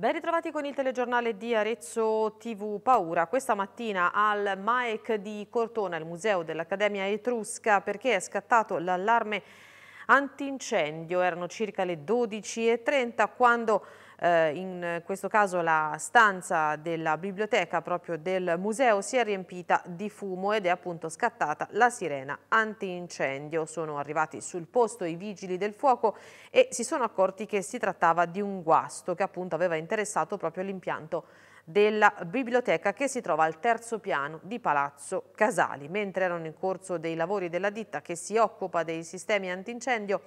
Ben ritrovati con il telegiornale di Arezzo TV Paura. Questa mattina al MAEC di Cortona, il museo dell'Accademia Etrusca, perché è scattato l'allarme antincendio. Erano circa le 12.30 quando eh, in questo caso la stanza della biblioteca proprio del museo si è riempita di fumo ed è appunto scattata la sirena antincendio. Sono arrivati sul posto i vigili del fuoco e si sono accorti che si trattava di un guasto che appunto aveva interessato proprio l'impianto della biblioteca che si trova al terzo piano di Palazzo Casali. Mentre erano in corso dei lavori della ditta che si occupa dei sistemi antincendio,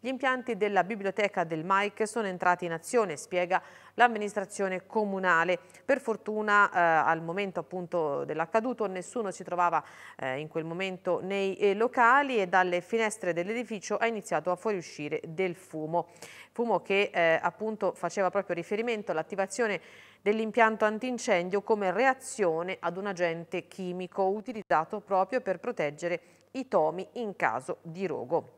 gli impianti della biblioteca del Mike sono entrati in azione, spiega l'amministrazione comunale. Per fortuna eh, al momento appunto dell'accaduto nessuno si trovava eh, in quel momento nei eh, locali e dalle finestre dell'edificio ha iniziato a fuoriuscire del fumo. Fumo che eh, appunto faceva proprio riferimento all'attivazione dell'impianto antincendio come reazione ad un agente chimico utilizzato proprio per proteggere i tomi in caso di rogo.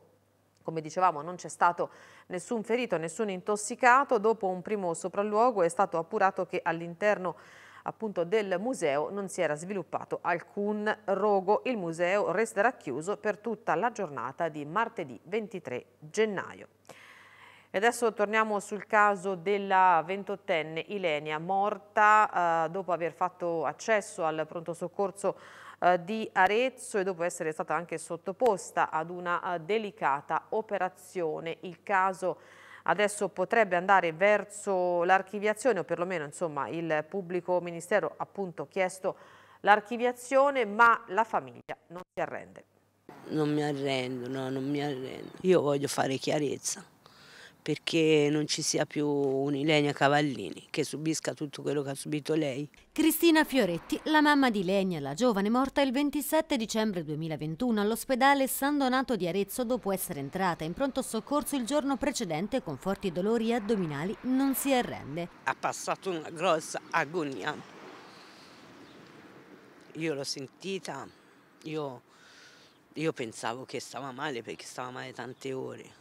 Come dicevamo non c'è stato nessun ferito, nessun intossicato, dopo un primo sopralluogo è stato appurato che all'interno appunto del museo non si era sviluppato alcun rogo. Il museo resterà chiuso per tutta la giornata di martedì 23 gennaio. E adesso torniamo sul caso della ventottenne Ilenia, morta eh, dopo aver fatto accesso al pronto soccorso eh, di Arezzo e dopo essere stata anche sottoposta ad una eh, delicata operazione. Il caso adesso potrebbe andare verso l'archiviazione o perlomeno insomma, il pubblico ministero ha chiesto l'archiviazione ma la famiglia non si arrende. Non mi arrendo, no, non mi arrendo. Io voglio fare chiarezza perché non ci sia più un'Ilenia Cavallini che subisca tutto quello che ha subito lei. Cristina Fioretti, la mamma di Ilenia, la giovane morta il 27 dicembre 2021 all'ospedale San Donato di Arezzo dopo essere entrata in pronto soccorso il giorno precedente con forti dolori addominali, non si arrende. Ha passato una grossa agonia. Io l'ho sentita, io, io pensavo che stava male perché stava male tante ore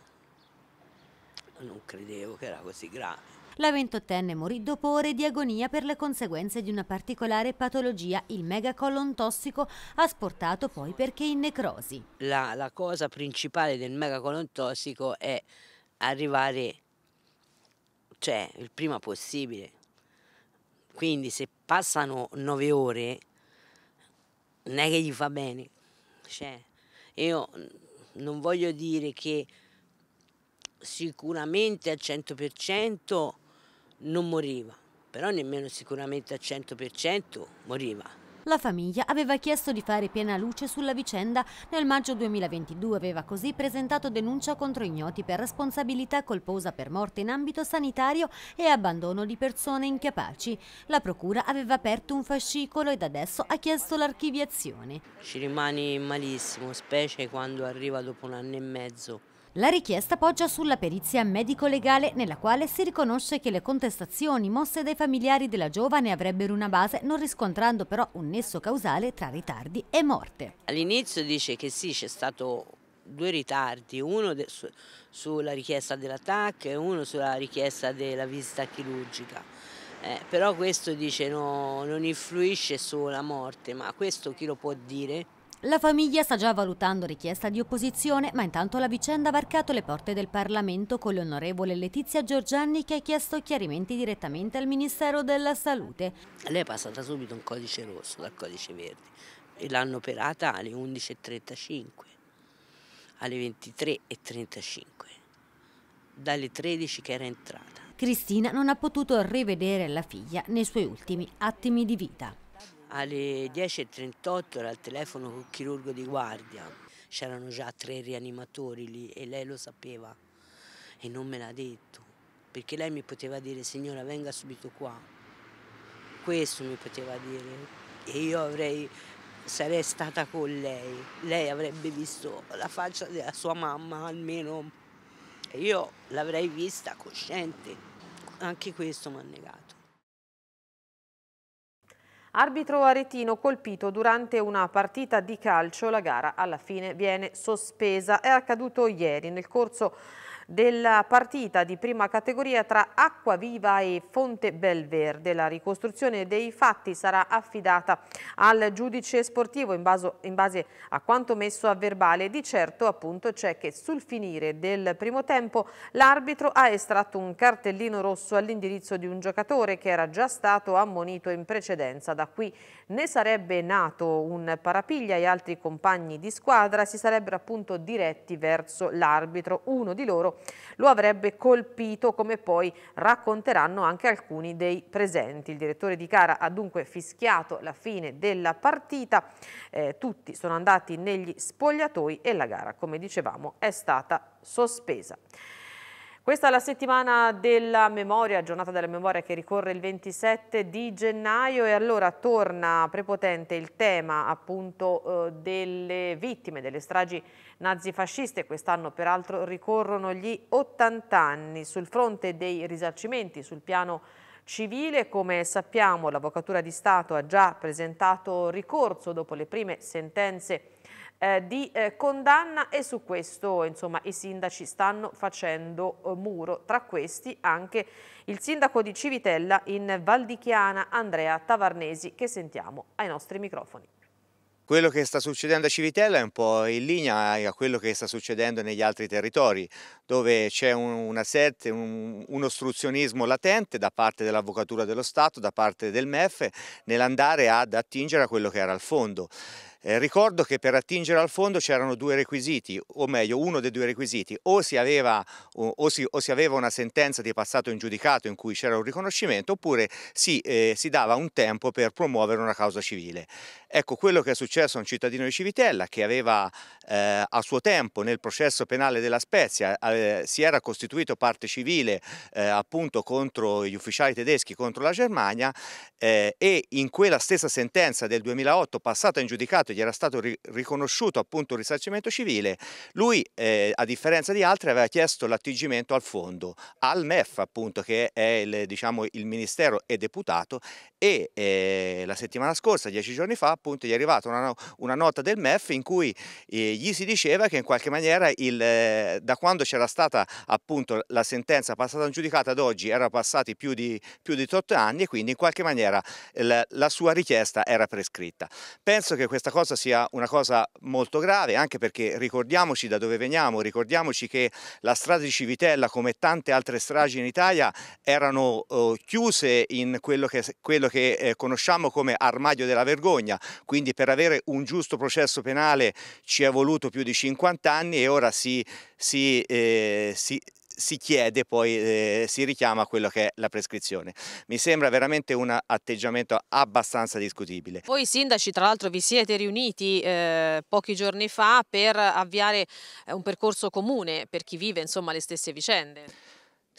non credevo che era così grave. La ventottenne morì dopo ore di agonia per le conseguenze di una particolare patologia, il megacolon tossico, asportato poi perché in necrosi. La, la cosa principale del megacolon tossico è arrivare, cioè, il prima possibile. Quindi se passano nove ore, non è che gli fa bene. Cioè, io non voglio dire che sicuramente al 100% non moriva, però nemmeno sicuramente al 100% moriva. La famiglia aveva chiesto di fare piena luce sulla vicenda. Nel maggio 2022 aveva così presentato denuncia contro ignoti per responsabilità colposa per morte in ambito sanitario e abbandono di persone incapaci. La procura aveva aperto un fascicolo ed adesso ha chiesto l'archiviazione. Ci rimani malissimo, specie quando arriva dopo un anno e mezzo la richiesta poggia sulla perizia medico-legale nella quale si riconosce che le contestazioni mosse dai familiari della giovane avrebbero una base, non riscontrando però un nesso causale tra ritardi e morte. All'inizio dice che sì, c'è stato due ritardi, uno su sulla richiesta dell'attacco e uno sulla richiesta della visita chirurgica. Eh, però questo dice no, non influisce sulla morte, ma questo chi lo può dire? La famiglia sta già valutando richiesta di opposizione, ma intanto la vicenda ha varcato le porte del Parlamento con l'onorevole Letizia Giorgianni che ha chiesto chiarimenti direttamente al Ministero della Salute. Lei è passata subito un codice rosso dal codice verde e l'hanno operata alle 11.35, alle 23.35, dalle 13 che era entrata. Cristina non ha potuto rivedere la figlia nei suoi ultimi attimi di vita. Alle 10.38 era al telefono col chirurgo di guardia, c'erano già tre rianimatori lì e lei lo sapeva e non me l'ha detto, perché lei mi poteva dire signora venga subito qua, questo mi poteva dire e io avrei, sarei stata con lei, lei avrebbe visto la faccia della sua mamma almeno, E io l'avrei vista cosciente, anche questo mi ha negato. Arbitro aretino colpito durante una partita di calcio, la gara alla fine viene sospesa. È accaduto ieri nel corso della partita di prima categoria tra Acquaviva e Fonte Belverde. La ricostruzione dei fatti sarà affidata al giudice sportivo in base, in base a quanto messo a verbale. Di certo appunto c'è che sul finire del primo tempo l'arbitro ha estratto un cartellino rosso all'indirizzo di un giocatore che era già stato ammonito in precedenza. Da qui ne sarebbe nato un parapiglia e altri compagni di squadra si sarebbero appunto diretti verso l'arbitro. Uno di loro lo avrebbe colpito come poi racconteranno anche alcuni dei presenti. Il direttore di gara ha dunque fischiato la fine della partita. Eh, tutti sono andati negli spogliatoi e la gara, come dicevamo, è stata sospesa. Questa è la settimana della memoria, giornata della memoria che ricorre il 27 di gennaio e allora torna prepotente il tema appunto eh, delle vittime delle stragi nazifasciste. Quest'anno peraltro ricorrono gli 80 anni sul fronte dei risarcimenti sul piano civile. Come sappiamo l'Avvocatura di Stato ha già presentato ricorso dopo le prime sentenze eh, di eh, condanna e su questo insomma, i sindaci stanno facendo eh, muro, tra questi anche il sindaco di Civitella in Valdichiana Andrea Tavarnesi che sentiamo ai nostri microfoni. Quello che sta succedendo a Civitella è un po' in linea a quello che sta succedendo negli altri territori, dove c'è un, un, un, ostruzionismo latente da parte dell'Avvocatura dello Stato, da parte del MEF, nell'andare ad attingere a quello che era al fondo. Eh, ricordo che per attingere al fondo c'erano due requisiti, o meglio uno dei due requisiti, o si, aveva, o, o, si, o si aveva, una sentenza di passato in giudicato in cui c'era un riconoscimento oppure si, eh, si, dava un tempo per promuovere una causa civile. Ecco quello che è successo a un cittadino di Civitella che aveva eh, a suo tempo nel processo penale della Spezia eh, si era costituito parte civile eh, appunto contro gli ufficiali tedeschi, contro la Germania eh, e in quella stessa sentenza del 2008 passata in giudicato Corte gli era stato ri riconosciuto appunto un risarcimento civile, lui eh, a differenza di altri aveva chiesto l'attingimento al fondo, al MEF appunto che è il, diciamo, il ministero e deputato e eh, la settimana scorsa, dieci giorni fa appunto gli è arrivata una, una nota del MEF in cui eh, gli si diceva che in qualche maniera il, eh, da quando c'era stata appunto la sentenza passata in giudicata ad oggi erano passati più di, più di 8 anni e quindi in qualche maniera la, la sua richiesta era prescritta. Penso che questa cosa cosa sia una cosa molto grave, anche perché ricordiamoci da dove veniamo, ricordiamoci che la strada di Civitella, come tante altre stragi in Italia, erano eh, chiuse in quello che, quello che eh, conosciamo come armadio della vergogna, quindi per avere un giusto processo penale ci è voluto più di 50 anni e ora si, si, eh, si si chiede poi, eh, si richiama quello che è la prescrizione. Mi sembra veramente un atteggiamento abbastanza discutibile. Voi sindaci tra l'altro vi siete riuniti eh, pochi giorni fa per avviare eh, un percorso comune per chi vive insomma le stesse vicende.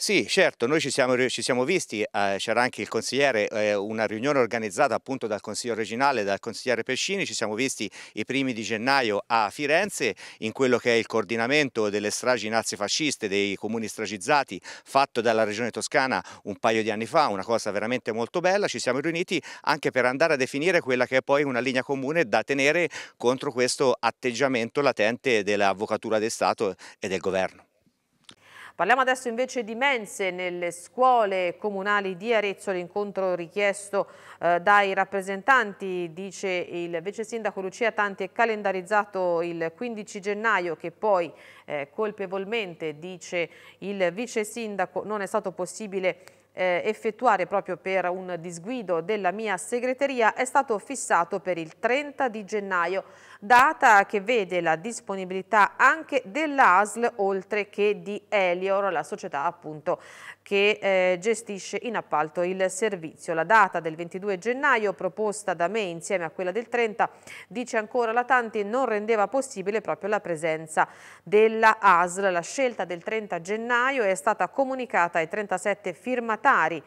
Sì, certo, noi ci siamo, ci siamo visti, eh, c'era anche il consigliere, eh, una riunione organizzata appunto dal Consiglio regionale, dal consigliere Pescini, ci siamo visti i primi di gennaio a Firenze in quello che è il coordinamento delle stragi nazifasciste dei comuni stragizzati fatto dalla regione toscana un paio di anni fa, una cosa veramente molto bella, ci siamo riuniti anche per andare a definire quella che è poi una linea comune da tenere contro questo atteggiamento latente dell'avvocatura di Stato e del governo. Parliamo adesso invece di mense nelle scuole comunali di Arezzo, l'incontro richiesto eh, dai rappresentanti, dice il vice sindaco Lucia Tanti, è calendarizzato il 15 gennaio che poi eh, colpevolmente, dice il vice sindaco, non è stato possibile eh, effettuare proprio per un disguido della mia segreteria è stato fissato per il 30 di gennaio data che vede la disponibilità anche dell'ASL oltre che di Elior, la società appunto che eh, gestisce in appalto il servizio. La data del 22 gennaio proposta da me insieme a quella del 30 dice ancora la Tanti non rendeva possibile proprio la presenza della ASL. La scelta del 30 gennaio è stata comunicata ai 37 firmatari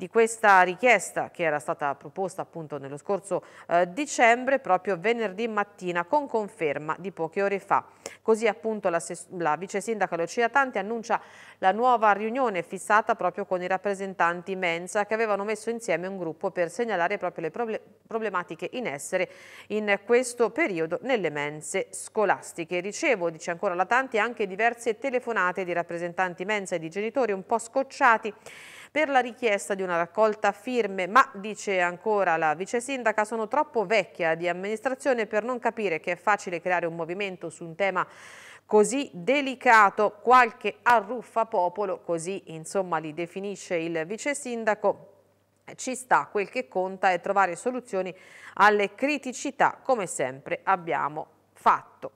di questa richiesta che era stata proposta appunto nello scorso eh, dicembre proprio venerdì mattina con conferma di poche ore fa. Così appunto la, la vice sindaca Lucia Tanti annuncia la nuova riunione fissata proprio con i rappresentanti Mensa che avevano messo insieme un gruppo per segnalare proprio le proble problematiche in essere in questo periodo nelle mense scolastiche. Ricevo, dice ancora la Tanti, anche diverse telefonate di rappresentanti Mensa e di genitori un po' scocciati per la richiesta di una raccolta firme, ma, dice ancora la vice sindaca, sono troppo vecchia di amministrazione per non capire che è facile creare un movimento su un tema così delicato, qualche arruffa popolo, così insomma li definisce il vice sindaco, ci sta, quel che conta è trovare soluzioni alle criticità, come sempre abbiamo fatto.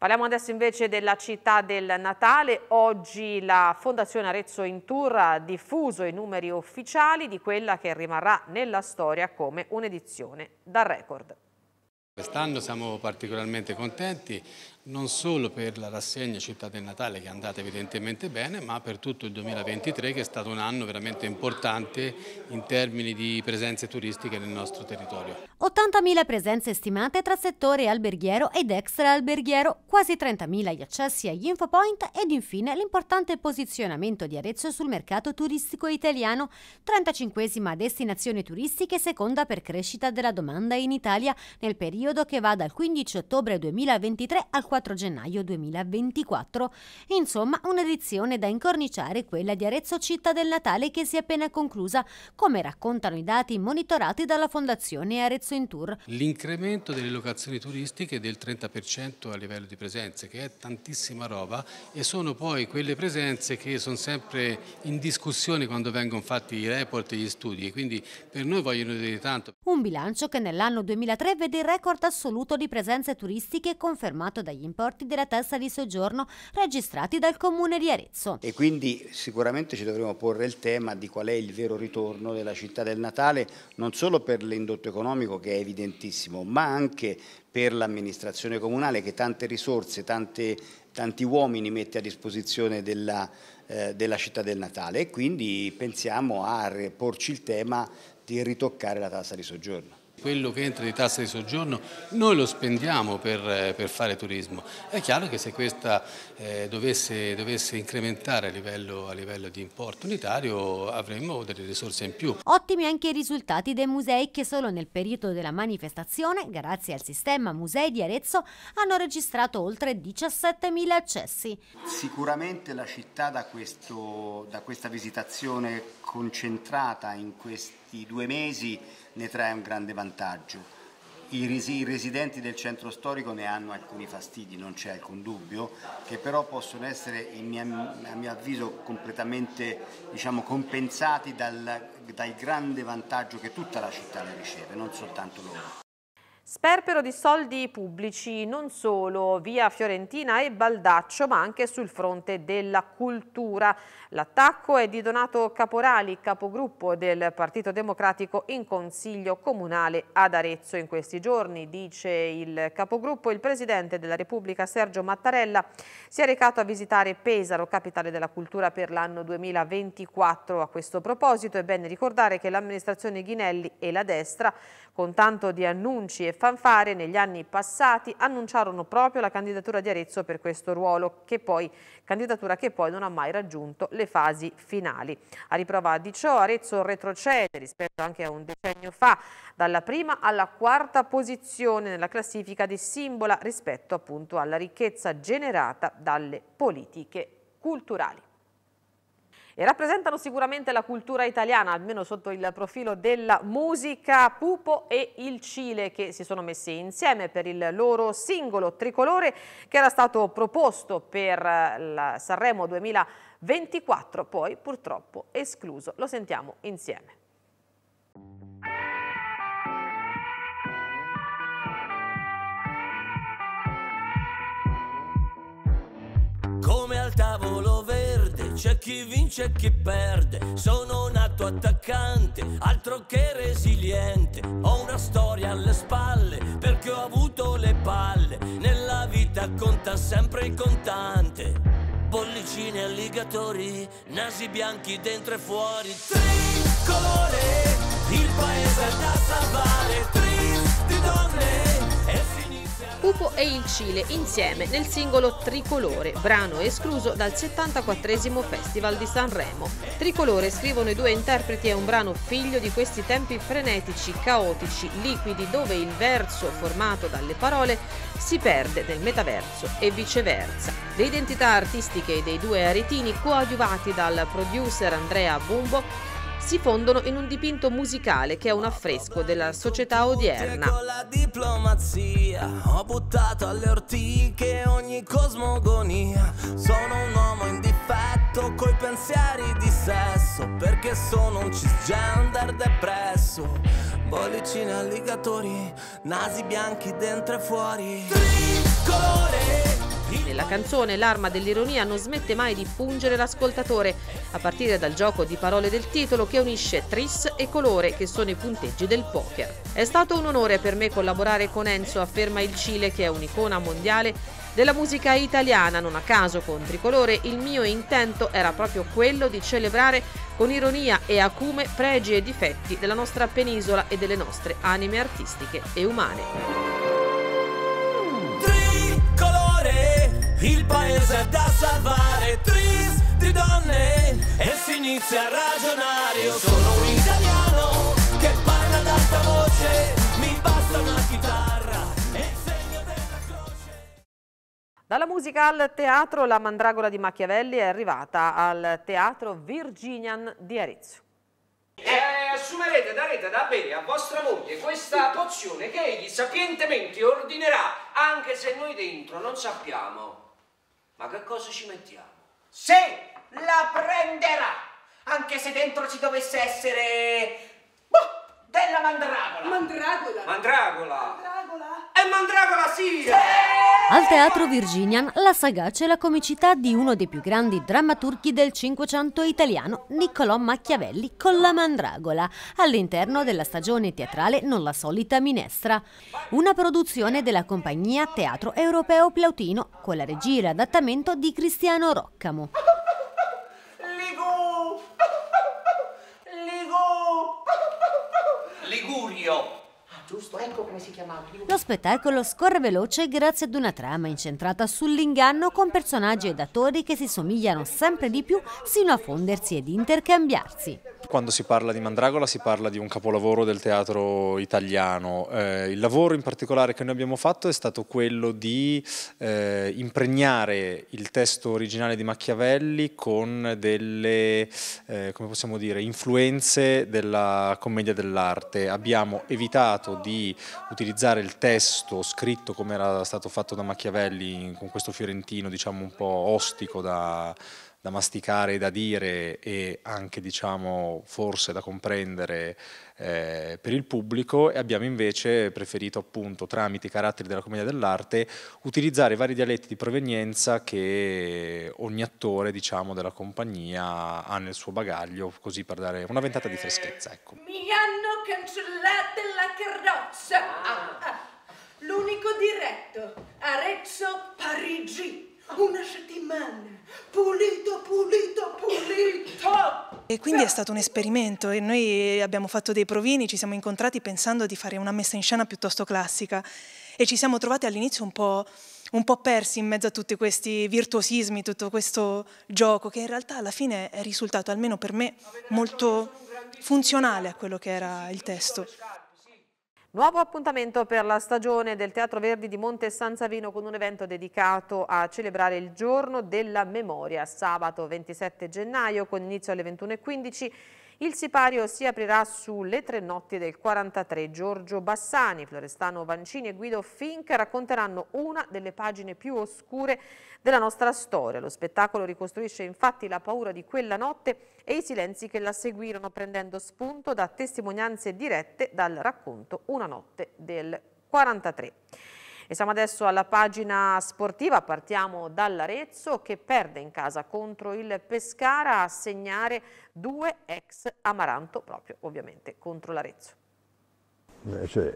Parliamo adesso invece della città del Natale. Oggi la Fondazione Arezzo in Tour ha diffuso i numeri ufficiali di quella che rimarrà nella storia come un'edizione da record. Quest'anno siamo particolarmente contenti, non solo per la rassegna Città del Natale che è andata evidentemente bene, ma per tutto il 2023 che è stato un anno veramente importante in termini di presenze turistiche nel nostro territorio. 80.000 presenze stimate tra settore alberghiero ed extraalberghiero, quasi 30.000 gli accessi agli infopoint ed infine l'importante posizionamento di Arezzo sul mercato turistico italiano, 35esima destinazione turistica e seconda per crescita della domanda in Italia nel periodo che va dal 15 ottobre 2023 al 4 gennaio 2024. Insomma, un'edizione da incorniciare quella di Arezzo Città del Natale che si è appena conclusa, come raccontano i dati monitorati dalla Fondazione Arezzo in Tour. L'incremento delle locazioni turistiche del 30% a livello di presenze, che è tantissima roba e sono poi quelle presenze che sono sempre in discussione quando vengono fatti i report e gli studi quindi per noi vogliono dire tanto. Un bilancio che nell'anno 2003 vede il record assoluto di presenze turistiche confermato dagli degli importi della tassa di soggiorno registrati dal Comune di Arezzo. E quindi sicuramente ci dovremo porre il tema di qual è il vero ritorno della città del Natale, non solo per l'indotto economico che è evidentissimo, ma anche per l'amministrazione comunale che tante risorse, tante, tanti uomini mette a disposizione della, eh, della città del Natale e quindi pensiamo a porci il tema di ritoccare la tassa di soggiorno. Quello che entra di tasse di soggiorno noi lo spendiamo per, eh, per fare turismo. È chiaro che se questa eh, dovesse, dovesse, incrementare a livello, a livello di importo unitario avremmo delle risorse in più. Ottimi anche i risultati dei musei che solo nel periodo della manifestazione, grazie al sistema Musei di Arezzo, hanno registrato oltre 17.000 accessi. Sicuramente la città da, questo, da questa visitazione concentrata in questi due mesi ne trae un grande vantaggio. I, residenti del centro storico ne hanno alcuni fastidi, non c'è alcun dubbio, che però possono essere, a mio avviso, completamente diciamo, compensati dal, dal grande vantaggio che tutta la città ne riceve, non soltanto loro. Sperpero di soldi pubblici non solo via Fiorentina e Baldaccio ma anche sul fronte della cultura. L'attacco è di Donato Caporali, capogruppo del Partito Democratico in Consiglio Comunale ad Arezzo. In questi giorni, dice il capogruppo, il Presidente della Repubblica Sergio Mattarella si è recato a visitare Pesaro, capitale della cultura per l'anno 2024. A questo proposito è bene ricordare che l'amministrazione Ghinelli e la destra, con tanto di annunci e fanfare negli anni passati annunciarono proprio la candidatura di Arezzo per questo ruolo, che poi, candidatura che poi non ha mai raggiunto le fasi finali. A riprova di ciò Arezzo retrocede rispetto anche a un decennio fa, dalla prima alla quarta posizione nella classifica di Simbola rispetto appunto alla ricchezza generata dalle politiche culturali e rappresentano sicuramente la cultura italiana, almeno sotto il profilo della musica. Pupo e il Cile che si sono messi insieme per il loro singolo tricolore che era stato proposto per il eh, Sanremo 2024, poi purtroppo escluso. Lo sentiamo insieme. c'è chi vince e chi perde. Sono nato attaccante, altro che resiliente. Ho una storia alle spalle perché ho avuto le palle. Nella vita conta sempre il contante. Bollicine alligatori, nasi bianchi dentro e fuori. Tricolore, il paese da salvare. di donne. Cupo e il Cile insieme nel singolo Tricolore, brano escluso dal 74 Festival di Sanremo. Tricolore scrivono i due interpreti è un brano figlio di questi tempi frenetici, caotici, liquidi, dove il verso formato dalle parole si perde nel metaverso e viceversa. Le identità artistiche dei due aretini coadiuvati dal producer Andrea Bumbo si fondono in un dipinto musicale che è un affresco della società odierna. Con la diplomazia ho buttato alle ortiche ogni cosmogonia. Sono un uomo in difetto coi pensieri di sesso perché sono un cisgender depresso. Bollicine alligatori, nasi bianchi dentro e fuori. Tricolore nella canzone l'arma dell'ironia non smette mai di pungere l'ascoltatore, a partire dal gioco di parole del titolo che unisce tris e colore, che sono i punteggi del poker. È stato un onore per me collaborare con Enzo, afferma il Cile che è un'icona mondiale della musica italiana, non a caso con Tricolore, il mio intento era proprio quello di celebrare con ironia e acume pregi e difetti della nostra penisola e delle nostre anime artistiche e umane. Il paese è da salvare, tristi donne E si inizia a ragionare Io sono un italiano che parla ad alta voce Mi basta una chitarra e il segno della croce Dalla musica al teatro La Mandragola di Machiavelli è arrivata al Teatro Virginian di Arezzo e eh, assumerete, darete da bere a vostra moglie questa pozione che egli sapientemente ordinerà, anche se noi dentro non sappiamo ma che cosa ci mettiamo? Se la prenderà! Anche se dentro ci dovesse essere... Boh, della mandragola! Mandragola! Mandragola! mandragola. E Mandragola sì! sì! Al Teatro Virginian la sagace e la comicità di uno dei più grandi drammaturghi del Cinquecento italiano, Niccolò Machiavelli, con la Mandragola, all'interno della stagione teatrale Non la solita minestra, una produzione della compagnia Teatro Europeo Plautino, con la regia e adattamento di Cristiano Roccamo. giusto? Ecco come si chiamava. Lo spettacolo scorre veloce grazie ad una trama incentrata sull'inganno con personaggi ed attori che si somigliano sempre di più sino a fondersi ed intercambiarsi. Quando si parla di Mandragola si parla di un capolavoro del teatro italiano. Eh, il lavoro in particolare che noi abbiamo fatto è stato quello di eh, impregnare il testo originale di Machiavelli con delle, eh, come possiamo dire, influenze della commedia dell'arte. Abbiamo evitato di utilizzare il testo scritto come era stato fatto da Machiavelli con questo fiorentino diciamo un po' ostico da, da masticare da dire e anche diciamo forse da comprendere eh, per il pubblico e abbiamo invece preferito appunto tramite i caratteri della commedia dell'arte utilizzare vari dialetti di provenienza che ogni attore diciamo della compagnia ha nel suo bagaglio così per dare una ventata di freschezza eh, ecco. Mi hanno cancellato la carrozza ah, ah. l'unico diretto Arezzo Parigi una settimana, pulito, pulito, pulito. E quindi è stato un esperimento e noi abbiamo fatto dei provini, ci siamo incontrati pensando di fare una messa in scena piuttosto classica e ci siamo trovati all'inizio un po', un po' persi in mezzo a tutti questi virtuosismi, tutto questo gioco che in realtà alla fine è risultato, almeno per me, molto funzionale a quello che era il testo. Nuovo appuntamento per la stagione del Teatro Verdi di Monte San Savino con un evento dedicato a celebrare il giorno della memoria, sabato 27 gennaio con inizio alle 21.15 il sipario si aprirà sulle tre notti del 43. Giorgio Bassani, Florestano Vancini e Guido Fink racconteranno una delle pagine più oscure della nostra storia. Lo spettacolo ricostruisce infatti la paura di quella notte e i silenzi che la seguirono prendendo spunto da testimonianze dirette dal racconto Una notte del 43. E siamo adesso alla pagina sportiva, partiamo dall'Arezzo che perde in casa contro il Pescara a segnare due ex Amaranto proprio ovviamente contro l'Arezzo. C'è,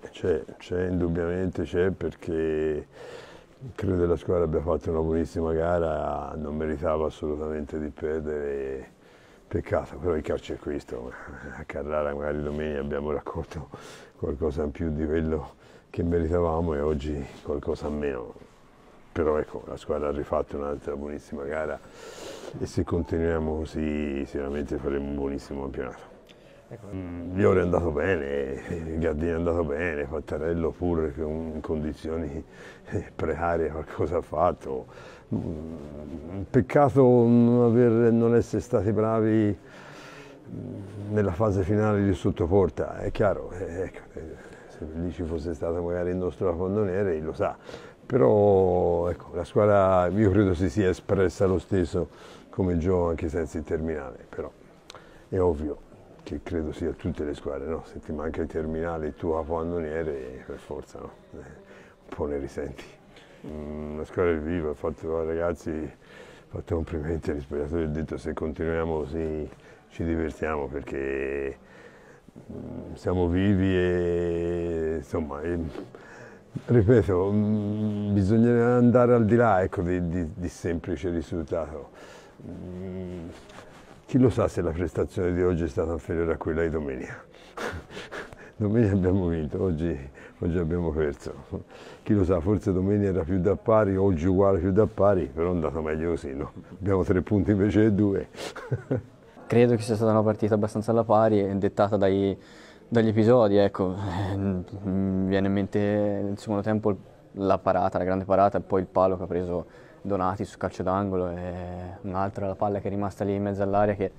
c'è, indubbiamente c'è perché credo che la squadra abbia fatto una buonissima gara, non meritava assolutamente di perdere, peccato, però il calcio è questo, a Carrara magari domenica abbiamo raccolto qualcosa in più di quello che meritavamo e oggi qualcosa meno. Però ecco, la squadra ha rifatto un'altra buonissima gara e se continuiamo così sicuramente faremo un buonissimo campionato. Ecco. Mm, è andato bene, Gardini è andato bene, Fattarello pure in condizioni precarie qualcosa ha fatto. Mm, peccato non, aver, non, essere stati bravi mm, nella fase finale di sottoporta, è chiaro. Eh, ecco. Eh, se lì ci fosse stato magari il nostro capannoniere lo sa, però ecco, la squadra io credo si sia espressa lo stesso come gioco anche senza il terminale, però è ovvio che credo sia tutte le squadre, no? se ti manca il terminale, il tuo capannoniere per forza no? Eh, un po' ne risenti. Mm, la squadra è viva, fatto ragazzi, ho fatto complimenti agli spogliatori, ho detto se continuiamo così ci divertiamo perché Mm, siamo vivi e insomma, e, ripeto, mm, bisogna andare al di là ecco, di, di, di, semplice risultato. Mm, chi lo sa se la prestazione di oggi è stata inferiore a quella di domenica? domenica abbiamo vinto, oggi, oggi, abbiamo perso. Chi lo sa, forse domenica era più da pari, oggi uguale più da pari, però è andato meglio così, no? Abbiamo tre punti invece di due. credo che sia stata una partita abbastanza alla pari e dettata dai, dagli episodi. Ecco. Mi viene in mente nel secondo tempo la parata, la grande parata, e poi il palo che ha preso Donati su calcio d'angolo e un'altra, la palla che è rimasta lì in mezzo all'aria che,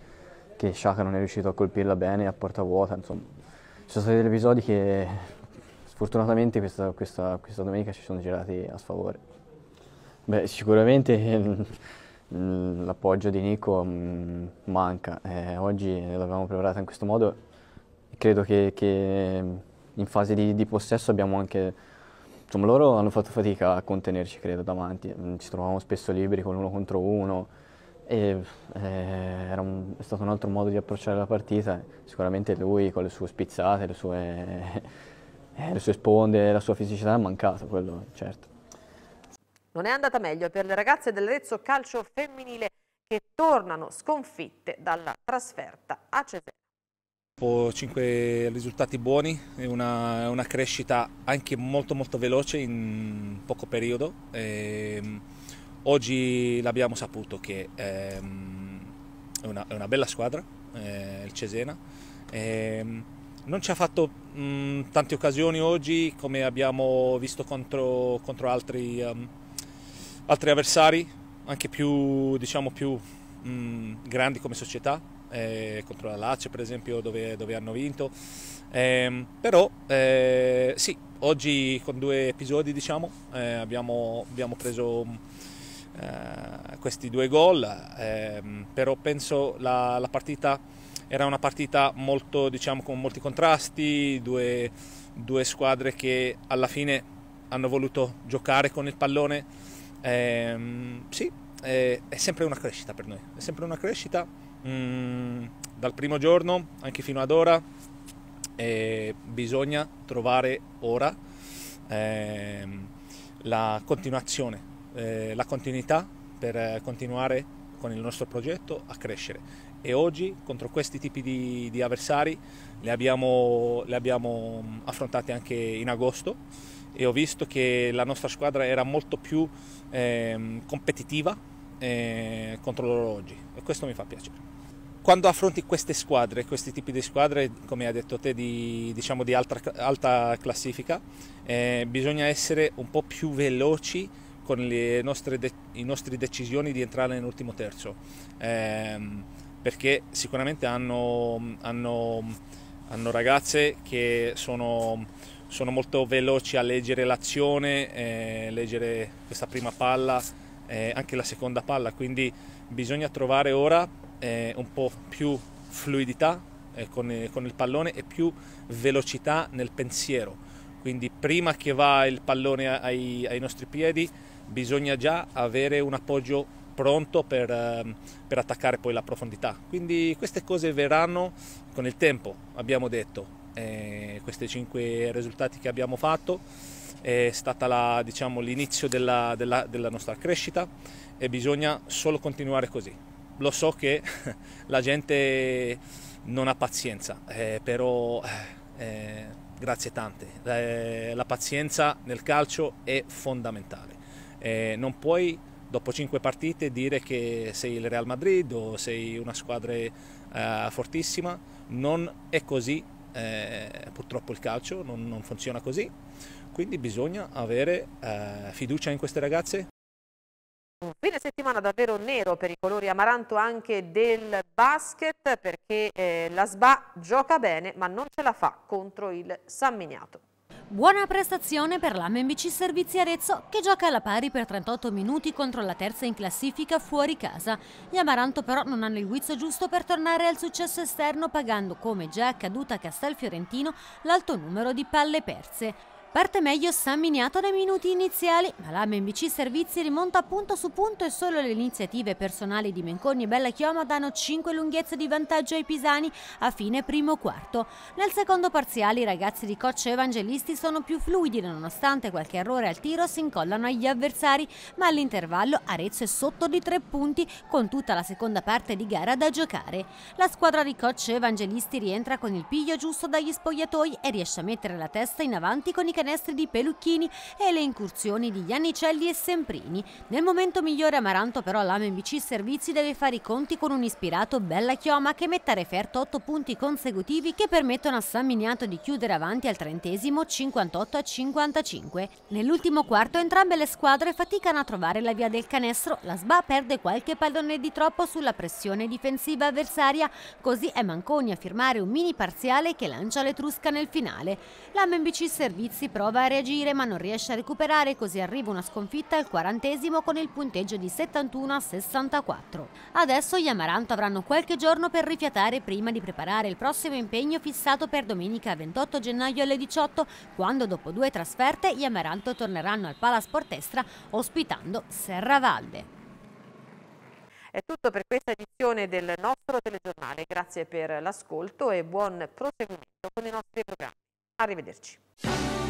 che Sciaca non è riuscito a colpirla bene a porta vuota. Insomma, ci sono stati degli episodi che sfortunatamente questa, questa, questa domenica ci sono girati a sfavore. Beh, sicuramente ehm, Mm, l'appoggio di Nico mh, mm, manca. Eh, oggi l'abbiamo preparata in questo modo e credo che, che in fase di, di, possesso abbiamo anche... Insomma, loro hanno fatto fatica a contenerci, credo, davanti. Mm, ci trovavamo spesso liberi con uno contro uno e eh, un, è stato un altro modo di approcciare la partita. Sicuramente lui con le sue spizzate, le sue, eh, le sue sponde, la sua fisicità è mancato, quello certo non è andata meglio per le ragazze dell'Arezzo Calcio Femminile che tornano sconfitte dalla trasferta a Cesena. Dopo 5 risultati buoni, una, una crescita anche molto molto veloce in poco periodo. E, ehm, oggi l'abbiamo saputo che ehm, è, una, è una bella squadra, eh, il Cesena. E, ehm, non ci ha fatto mh, mm, tante occasioni oggi come abbiamo visto contro, contro altri um, altri avversari, anche più, diciamo, più mh, mm, grandi come società, eh, contro la Lazio per esempio dove, dove hanno vinto. Eh, però eh, sì, oggi con due episodi diciamo, eh, abbiamo, abbiamo, preso mm, eh, questi due gol, ehm, però penso la, la partita era una partita molto, diciamo, con molti contrasti, due, due squadre che alla fine hanno voluto giocare con il pallone ehm, sì, è, è sempre una crescita per noi, è sempre una crescita mh, mm, dal primo giorno anche fino ad ora, eh, bisogna trovare ora ehm, la continuazione, eh, la continuità per continuare con il nostro progetto a crescere e oggi contro questi tipi di, di avversari le abbiamo, le abbiamo mm, affrontate anche in agosto e ho visto che la nostra squadra era molto più eh, competitiva eh, contro loro oggi e questo mi fa piacere. Quando affronti queste squadre, questi tipi di squadre, come hai detto te, di, diciamo di alta, alta classifica, eh, bisogna essere un po' più veloci con le nostre de- i nostri decisioni di entrare nell'ultimo terzo, ehm, perché sicuramente hanno, hanno, hanno ragazze che sono sono molto veloci a leggere l'azione, eh, leggere questa prima palla, eh, anche la seconda palla, quindi bisogna trovare ora eh, un po' più fluidità eh, con, eh, con il pallone e più velocità nel pensiero. Quindi prima che va il pallone ai, ai nostri piedi bisogna già avere un appoggio pronto per, ehm, per attaccare poi la profondità. Quindi queste cose verranno con il tempo, abbiamo detto eh, questi cinque risultati che abbiamo fatto è stato diciamo, l'inizio della, della, della nostra crescita e bisogna solo continuare così. Lo so che la gente non ha pazienza, eh, però eh, eh, grazie tante. Eh, la pazienza nel calcio è fondamentale. Eh, non puoi dopo cinque partite dire che sei il Real Madrid o sei una squadra eh, fortissima, non è così eh, purtroppo il calcio non, non, funziona così, quindi bisogna avere eh, fiducia in queste ragazze. Un fine settimana davvero nero per i colori amaranto anche del basket perché eh, la SBA gioca bene ma non ce la fa contro il San Miniato. Buona prestazione per l'AMBC Servizi Arezzo che gioca alla pari per 38 minuti contro la terza in classifica fuori casa. Gli Amaranto però non hanno il guizzo giusto per tornare al successo esterno pagando come già accaduto a Castelfiorentino l'alto numero di palle perse. Parte meglio San Miniato nei minuti iniziali, ma la MBC Servizi rimonta punto su punto e solo le iniziative personali di Menconi e Bella Chioma danno 5 lunghezze di vantaggio ai pisani a fine primo quarto. Nel secondo parziale i ragazzi di Coccio Evangelisti sono più fluidi, nonostante qualche errore al tiro si incollano agli avversari, ma all'intervallo Arezzo è sotto di 3 punti con tutta la seconda parte di gara da giocare. La squadra di Coccio Evangelisti rientra con il piglio giusto dagli spogliatoi e riesce a mettere la testa in avanti con i canali canestri di Pelucchini e le incursioni di Iannicelli e Semprini. Nel momento migliore Amaranto però all'AMBC Servizi deve fare i conti con un ispirato Bella Chioma che mette a referto 8 punti consecutivi che permettono a San Miniato di chiudere avanti al trentesimo 58 a 55. Nell'ultimo quarto entrambe le squadre faticano a trovare la via del canestro, la SBA perde qualche pallone di troppo sulla pressione difensiva avversaria, così è Manconi a firmare un mini parziale che lancia l'Etrusca nel finale. L'AMBC Servizi si prova a reagire ma non riesce a recuperare, così arriva una sconfitta al quarantesimo con il punteggio di 71 a 64. Adesso gli Amaranto avranno qualche giorno per rifiatare prima di preparare il prossimo impegno fissato per domenica 28 gennaio alle 18, quando dopo due trasferte gli Amaranto torneranno al Pala Sportestra ospitando Serravalle. È tutto per questa edizione del nostro telegiornale. Grazie per l'ascolto e buon proseguimento con i nostri programmi. Arrivederci.